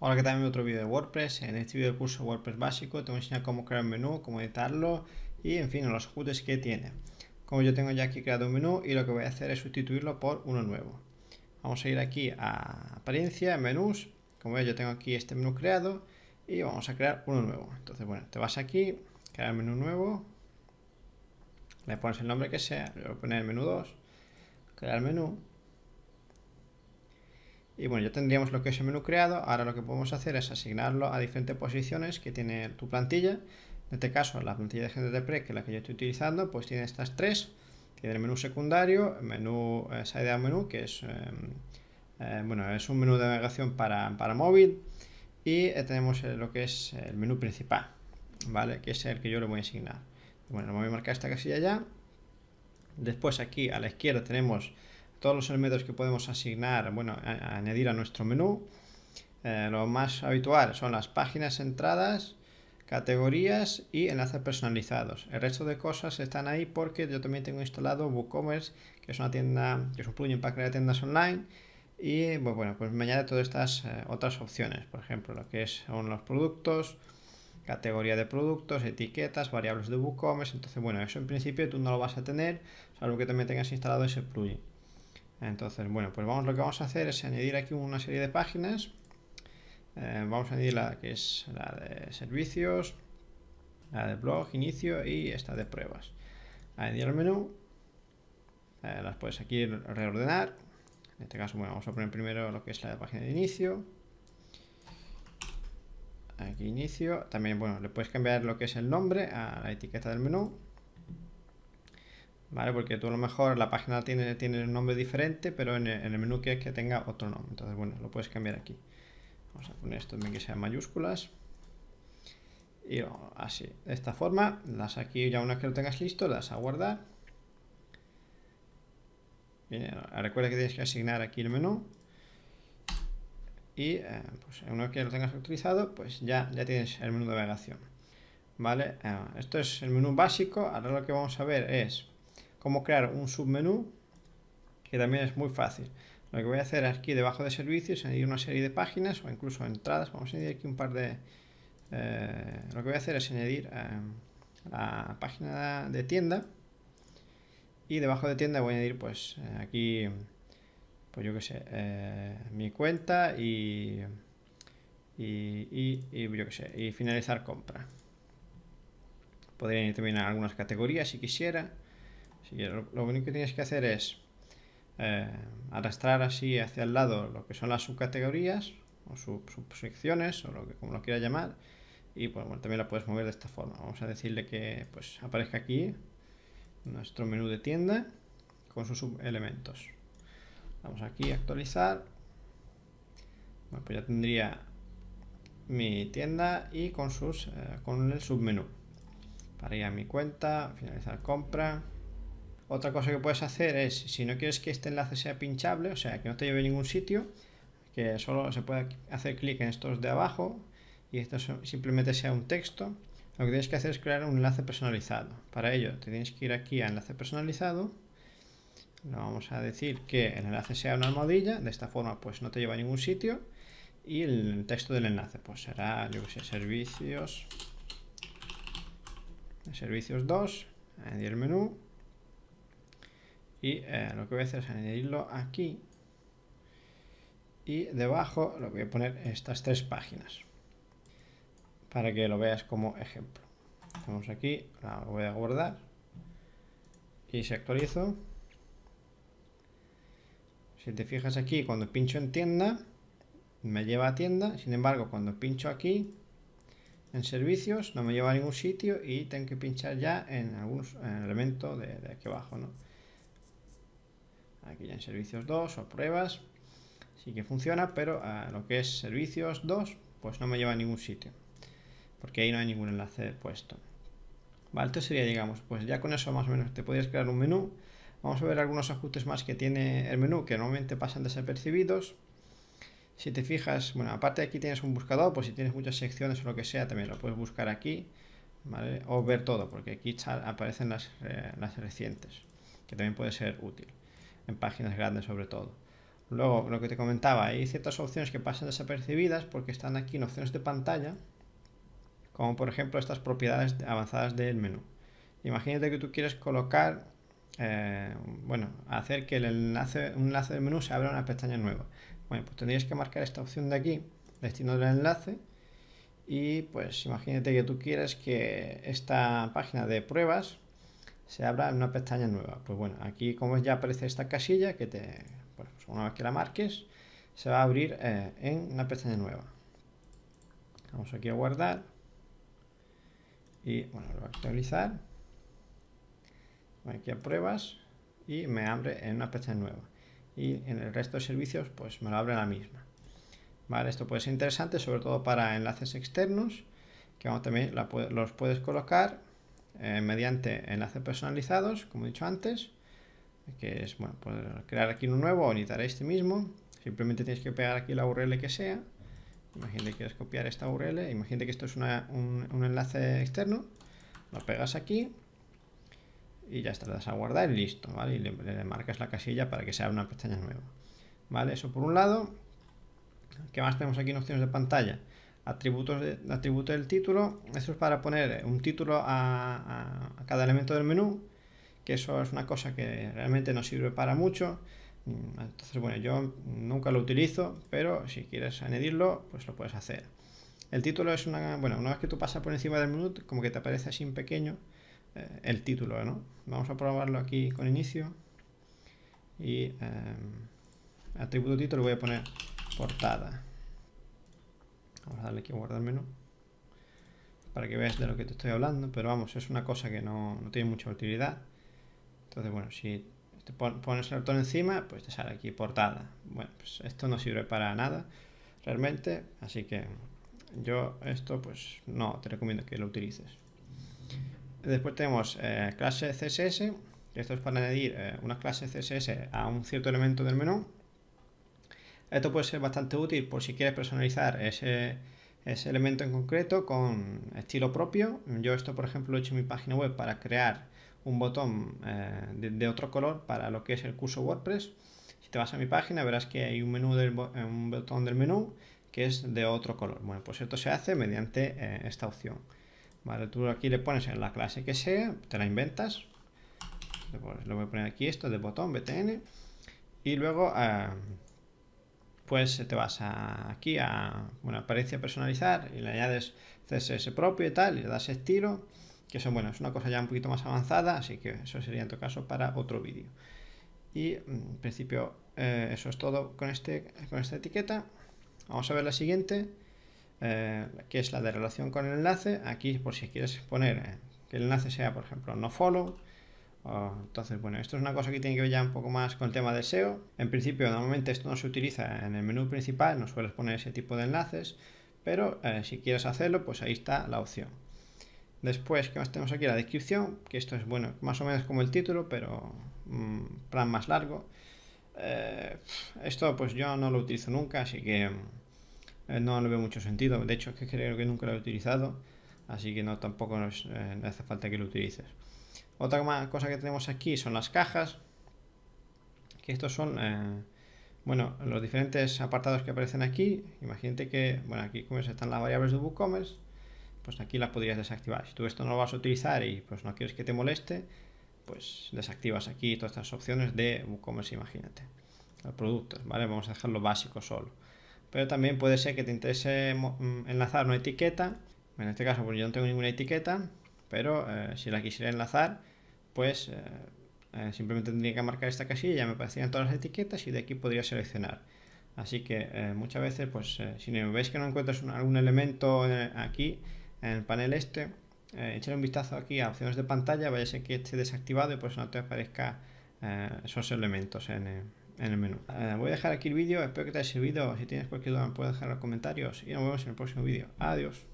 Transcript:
Hola, que también Otro vídeo de WordPress. En este vídeo del curso WordPress básico te voy a enseñar cómo crear un menú, cómo editarlo y, en fin, los ajustes que tiene. Como yo tengo ya aquí creado un menú y lo que voy a hacer es sustituirlo por uno nuevo. Vamos a ir aquí a apariencia, menús. Como veis, yo tengo aquí este menú creado y vamos a crear uno nuevo. Entonces, bueno, te vas aquí, crear menú nuevo, le pones el nombre que sea, le voy a poner menú 2, crear menú y bueno, ya tendríamos lo que es el menú creado. Ahora lo que podemos hacer es asignarlo a diferentes posiciones que tiene tu plantilla. En este caso, la plantilla de gente de Pre, que es la que yo estoy utilizando, pues tiene estas tres. Tiene el menú secundario, el menú eh, side side menú, que es, eh, eh, bueno, es un menú de navegación para, para móvil. Y tenemos lo que es el menú principal, ¿vale? Que es el que yo le voy a asignar. Bueno, me voy a marcar esta casilla ya. Después aquí a la izquierda tenemos todos los elementos que podemos asignar, bueno, añadir a nuestro menú. Eh, lo más habitual son las páginas entradas, categorías y enlaces personalizados. El resto de cosas están ahí porque yo también tengo instalado WooCommerce, que es una tienda, que es un plugin para crear tiendas online. Y pues bueno, pues me añade todas estas eh, otras opciones, por ejemplo, lo que son los productos, categoría de productos, etiquetas, variables de WooCommerce. Entonces, bueno, eso en principio tú no lo vas a tener, salvo que también tengas instalado ese plugin. Entonces, bueno, pues vamos, lo que vamos a hacer es añadir aquí una serie de páginas. Eh, vamos a añadir la que es la de servicios, la de blog, inicio y esta de pruebas. Añadir el menú. Eh, las puedes aquí reordenar. En este caso, bueno, vamos a poner primero lo que es la de página de inicio. Aquí inicio. También, bueno, le puedes cambiar lo que es el nombre a la etiqueta del menú. ¿vale? Porque tú a lo mejor la página tiene, tiene un nombre diferente, pero en el, en el menú que tenga otro nombre. Entonces, bueno, lo puedes cambiar aquí. Vamos a poner esto también que sea mayúsculas. Y así, de esta forma, las aquí ya una vez que lo tengas listo, las a guardar. Bien, recuerda que tienes que asignar aquí el menú. Y eh, pues, una vez que lo tengas actualizado, pues ya, ya tienes el menú de navegación. ¿Vale? Eh, esto es el menú básico. Ahora lo que vamos a ver es cómo crear un submenú, que también es muy fácil. Lo que voy a hacer aquí debajo de servicios, añadir una serie de páginas o incluso entradas. Vamos a añadir aquí un par de... Eh, lo que voy a hacer es añadir eh, la página de tienda. Y debajo de tienda voy a añadir pues eh, aquí, pues yo que sé, mi cuenta y, y, y, y yo sé, y finalizar compra. Podría añadir también algunas categorías si quisiera lo, único que tienes que hacer es eh, arrastrar así hacia el lado lo que son las subcategorías o subsecciones o lo que, como lo quieras llamar y pues, también la puedes mover de esta forma. Vamos a decirle que pues aparezca aquí nuestro menú de tienda con sus subelementos. Vamos aquí a actualizar. Bueno, pues ya tendría mi tienda y con, sus, eh, con el submenú. Para ir a mi cuenta, finalizar compra. Otra cosa que puedes hacer es, si no quieres que este enlace sea pinchable, o sea, que no te lleve a ningún sitio, que solo se pueda hacer clic en estos de abajo y esto simplemente sea un texto, lo que tienes que hacer es crear un enlace personalizado. Para ello, te tienes que ir aquí a enlace personalizado, le vamos a decir que el enlace sea una almohadilla, de esta forma pues no te lleva a ningún sitio, y el texto del enlace, pues será, yo servicios, servicios 2, añadir el menú, y eh, lo que voy a hacer es añadirlo aquí. Y debajo lo voy a poner estas tres páginas. Para que lo veas como ejemplo. Vamos aquí, la voy a guardar. Y se actualizo. Si te fijas aquí, cuando pincho en tienda, me lleva a tienda. Sin embargo, cuando pincho aquí, en servicios, no me lleva a ningún sitio y tengo que pinchar ya en algún elemento de, de aquí abajo, ¿no? Aquí ya en servicios 2 o pruebas, sí que funciona, pero a lo que es servicios 2, pues no me lleva a ningún sitio. Porque ahí no hay ningún enlace puesto. Vale, esto sería, digamos, pues ya con eso más o menos te podrías crear un menú. Vamos a ver algunos ajustes más que tiene el menú que normalmente pasan desapercibidos. Si te fijas, bueno, aparte aquí tienes un buscador, pues si tienes muchas secciones o lo que sea, también lo puedes buscar aquí, O ver todo, porque aquí aparecen eh, las recientes, que también puede ser útil en páginas grandes sobre todo. Luego, lo que te comentaba, hay ciertas opciones que pasan desapercibidas porque están aquí en opciones de pantalla, como por ejemplo estas propiedades avanzadas del menú. Imagínate que tú quieres colocar, eh, bueno, hacer que el enlace, un enlace del menú se abra una pestaña nueva. Bueno, pues tendrías que marcar esta opción de aquí, destino del enlace, y pues imagínate que tú quieres que esta página de pruebas se abra una pestaña nueva. Pues bueno, aquí como ya aparece esta casilla, que te, pues una vez que la marques, se va a abrir eh, en una pestaña nueva. Vamos aquí a guardar. Y bueno, lo va a actualizar. aquí a pruebas y me abre en una pestaña nueva. Y en el resto de servicios, pues me lo abre la misma. Vale, esto puede ser interesante, sobre todo para enlaces externos, que también los puedes colocar eh, mediante enlaces personalizados, como he dicho antes, que es, bueno, pues crear aquí uno nuevo o editar este mismo. Simplemente tienes que pegar aquí la URL que sea. Imagínate que quieres copiar esta URL, imagínate que esto es un, enlace externo, lo pegas aquí y ya estás a guardar y listo, ¿vale? Y le, marcas la casilla para que sea una pestaña nueva. ¿Vale? Eso por un lado. ¿Qué más tenemos aquí en opciones de pantalla? atributos, del título. Eso es para poner un título a, cada elemento del menú, que eso es una cosa que realmente no sirve para mucho. Mm, entonces, bueno, yo nunca lo utilizo, pero si quieres añadirlo, pues lo puedes hacer. El título es una... Bueno, una vez que tú pasas por encima del menú, como que te aparece así en pequeño eh, el título, ¿no? Vamos a probarlo aquí con inicio. Y em, atributo título voy a poner portada. Vamos a darle aquí a guardar menú. Para que veas de lo que te estoy hablando. Pero vamos, es una cosa que no, tiene mucha utilidad. Entonces, bueno, si te pones el botón encima, pues te sale aquí portada. Bueno, pues esto no sirve para nada realmente. Así que yo esto pues no te recomiendo que lo utilices. Después tenemos eh, clase CSS. Esto es para añadir eh, una clase CSS a un cierto elemento del menú. Esto puede ser bastante útil por si quieres personalizar ese, elemento en concreto con estilo propio. Yo esto, por ejemplo, lo he hecho en mi página web para crear un botón eh, de, otro color para lo que es el curso WordPress. Si te vas a mi página verás que hay un, menú eh, un botón del menú que es de otro color. Bueno, pues esto se hace mediante eh, esta opción. Vale, tú aquí le pones en la clase que sea, te la inventas. Le voy a poner aquí esto de botón, btn. Y luego pues eh, te vas a, aquí a bueno, apariencia personalizar y le añades CSS propio y tal, y le das estilo, que eso bueno, es una cosa ya un poquito más avanzada, así que eso sería en tu caso para otro vídeo. Y mm, en principio eh, eso es todo con, este, con esta etiqueta. Vamos a ver la siguiente, eh, que es la de relación con el enlace. Aquí por si quieres poner que el enlace sea, por ejemplo, no follow, Ah, entonces, bueno, esto es una cosa que tiene que ver ya un poco más con el tema de SEO. En principio, normalmente esto no se utiliza en el menú principal, no sueles poner ese tipo de enlaces, pero eh, si quieres hacerlo, pues ahí está la opción. Después, ¿qué más tenemos aquí? La descripción, que esto es, bueno, más o menos como el título, pero mm, plan más largo. Eh, esto pues yo no lo utilizo nunca, así que eh, no le veo mucho sentido. De hecho, es que creo que nunca lo he utilizado, así que no tampoco hace falta que lo utilices. Otra cosa que tenemos aquí son las cajas, que estos son, eh, bueno, los diferentes apartados que aparecen aquí. Imagínate que, bueno, aquí como están las variables de WooCommerce, pues aquí las podrías desactivar. Si tú esto no lo vas a utilizar y pues no quieres que te moleste, pues desactivas aquí todas estas opciones de WooCommerce, imagínate. Los productos, ¿vale? Vamos a dejarlo básico solo. Pero también puede ser que te interese mm, enlazar una etiqueta. En este caso, pues yo no tengo ninguna etiqueta, pero eh, si la quisiera enlazar, pues eh, eh, simplemente tendría que marcar esta casilla, ya me aparecerían todas las etiquetas y de aquí podría seleccionar. Así que muchas veces, pues si veis que no encuentras algún elemento aquí, en el panel este, echar un vistazo aquí a opciones de pantalla, vaya a ser que esté desactivado y pues no te aparezca esos elementos en, en el menú. voy a dejar aquí el vídeo, espero que te haya servido. Si tienes cualquier duda, me puedes dejar en los comentarios y nos vemos en el próximo vídeo. Adiós.